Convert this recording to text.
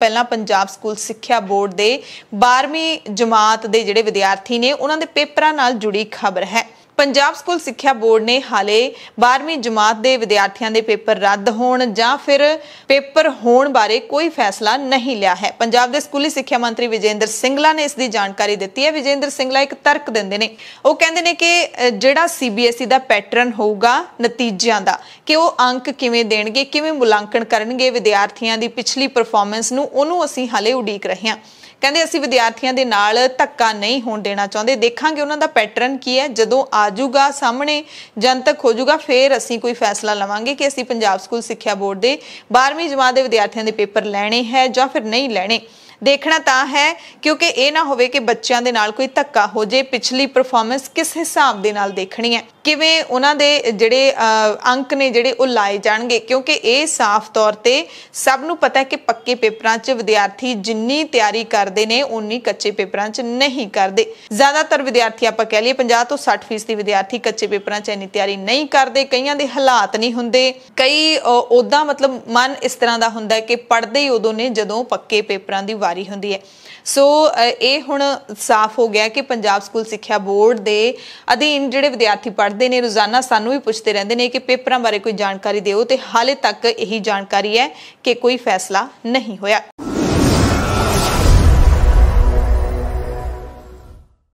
ਪਹਿਲਾਂ ਪੰਜਾਬ ਸਕੂਲ ਸਿੱਖਿਆ ਬੋਰਡ ਦੇ 12ਵੀਂ ਜਮਾਤ ਦੇ ਜਿਹੜੇ ਵਿਦਿਆਰਥੀ ਨੇ ਉਹਨਾਂ ਦੇ ਪੇਪਰਾਂ ਨਾਲ ਜੁੜੀ ਖਬਰ ਹੈ ਪੰਜਾਬ ਸਕੂਲ ਸਿੱਖਿਆ ਬੋਰਡ ਨੇ ਹਾਲੇ 12ਵੀਂ ਜਮਾਤ ਦੇ ਵਿਦਿਆਰਥੀਆਂ ਦੇ ਪੇਪਰ ਰੱਦ ਹੋਣ ਜਾਂ ਫਿਰ ਪੇਪਰ ਹੋਣ ਬਾਰੇ ਕੋਈ ਫੈਸਲਾ ਨਹੀਂ ਲਿਆ ਹੈ ਪੰਜਾਬ ਦੇ ਸਕੂਲੀ ਸਿੱਖਿਆ ਮੰਤਰੀ ਵਿਜੇਂਦਰ ਸਿੰਘਲਾ ਨੇ ਇਸ ਦੀ ਜਾਣਕਾਰੀ ਦਿੱਤੀ ਹੈ ਵਿਜੇਂਦਰ ਸਿੰਘਲਾ ਇੱਕ ਤਰਕ ਦਿੰਦੇ ਨੇ ਉਹ ਕਹਿੰਦੇ ਨੇ ਕਿ ਜਿਹੜਾ ਸੀਬੀਐਸਈ ਦਾ ਪੈਟਰਨ ਹੋਊਗਾ ਨਤੀਜਿਆਂ ਦਾ ਕਿ ਉਹ ਅੰਕ ਕਿਵੇਂ ਦੇਣਗੇ ਕਿਵੇਂ ਮੁਲਾਂਕਣ ਕਰਨਗੇ ਵਿਦਿਆਰਥੀਆਂ ਦੀ ਪਿਛਲੀ ਪਰਫਾਰਮੈਂਸ ਨੂੰ ਉਹਨੂੰ ਅਸੀਂ ਹਾਲੇ ਉਡੀਕ ਰਹੇ ਹਾਂ ਕਹਿੰਦੇ ਅਸੀਂ ਵਿਦਿਆਰਥੀਆਂ ਦੇ ਨਾਲ ਧੱਕਾ ਨਹੀਂ ਹੋਣ ਦੇਣਾ ਚਾਹੁੰਦੇ ਦੇਖਾਂਗੇ ਉਹਨਾਂ ਦਾ ਪੈਟਰਨ ਕੀ ਹੈ ਜਦੋਂ ਆਜੂਗਾ ਸਾਹਮਣੇ ਜਨਤਕ ਹੋ ਜਾਊਗਾ ਫਿਰ ਅਸੀਂ ਕੋਈ ਫੈਸਲਾ ਲਵਾਂਗੇ ਕਿ ਅਸੀਂ ਪੰਜਾਬ ਸਕੂਲ ਸਿੱਖਿਆ ਬੋਰਡ ਦੇ 12ਵੀਂ ਜਮਾਤ ਦੇ ਵਿਦਿਆਰਥੀਆਂ ਦੇ ਪੇਪਰ ਲੈਣੇ ਹੈ ਜਾਂ ਫਿਰ ਨਹੀਂ ਲੈਣੇ ਦੇਖਣਾ ਤਾਂ ਹੈ ਕਿਉਂਕਿ ਇਹ ਨਾ ਹੋਵੇ ਕਿ ਬੱਚਿਆਂ ਦੇ ਨਾਲ ਕੋਈ ਧੱਕਾ ਹੋ ਜੇ ਪਿਛਲੀ ਪਰਫਾਰਮੈਂਸ ਕਿਸ ਹਿਸਾਬ ਦੇ ਨਾਲ ਦੇਖਣੀ ਹੈ ਕਿਵੇਂ ਉਹਨਾਂ ਦੇ ਜਿਹੜੇ ਅੰਕ ਨੇ ਜਿਹੜੇ ਉਹ ਲਾਏ ਜਾਣਗੇ ਕਿਉਂਕਿ ਇਹ ਸਾਫ਼ ਤੌਰ ਤੇ ਸਭ ਨੂੰ ਪਤਾ ਹੈ ਕਿ ਪੱਕੇ ਪੇਪਰਾਂ 'ਚ ਵਿਦਿਆਰਥੀ ਜਿੰਨੀ ਤਿਆਰੀ ਕਰਦੇ ਨੇ ਉਨੀ ਕੱਚੇ ਪੇਪਰਾਂ 'ਚ ਨਹੀਂ ਕਰਦੇ ਜ਼ਿਆਦਾਤਰ ਵਿਦਿਆਰਥੀ ਆਪਾਂ ਕਹਿ ਲਈਏ 50 ਤੋਂ 60% ਵਿਦਿਆਰਥੀ ਕੱਚੇ ਪੇਪਰਾਂ 'ਚ ਇੰਨੀ ਤਿਆਰੀ ਨਹੀਂ ਕਰਦੇ ਕਈਆਂ ਦੇ ਹਾਲਾਤ ਨਹੀਂ ਹੁੰਦੇ ਕਈ ਉਦਾਂ ਮਤਲਬ ਮਨ ਇਸ ਤਰ੍ਹਾਂ ਦਾ ਹੁੰਦਾ ਕਿ ਪੜਦੇ ਹੀ ਉਦੋਂ ਨੇ ਜਦੋਂ ਪੱਕੇ ਪੇਪਰਾਂ ਦੀ ਵਾਰੀ ਹੁੰਦੀ ਹੈ ਸੋ ਇਹ ਹੁਣ ਸਾਫ਼ ਹੋ ਗਿਆ ਕਿ ਪੰਜਾਬ ਸਕੂਲ ਸਿੱਖਿਆ ਬੋਰਡ ਦੇ ਅਧੀਨ ਜਿਹੜੇ ਵਿਦਿਆਰਥੀ ਪੜ੍ਹਦੇ ਨੇ ਰੋਜ਼ਾਨਾ ਸਾਨੂੰ ਵੀ ਪੁੱਛਦੇ ਰਹਿੰਦੇ ਨੇ ਕਿ ਪੇਪਰਾਂ ਬਾਰੇ ਕੋਈ ਜਾਣਕਾਰੀ ਦਿਓ ਤੇ ਹਾਲੇ ਤੱਕ ਇਹੀ ਜਾਣਕਾਰੀ ਹੈ ਕਿ ਕੋਈ ਫੈਸਲਾ ਨਹੀਂ ਹੋਇਆ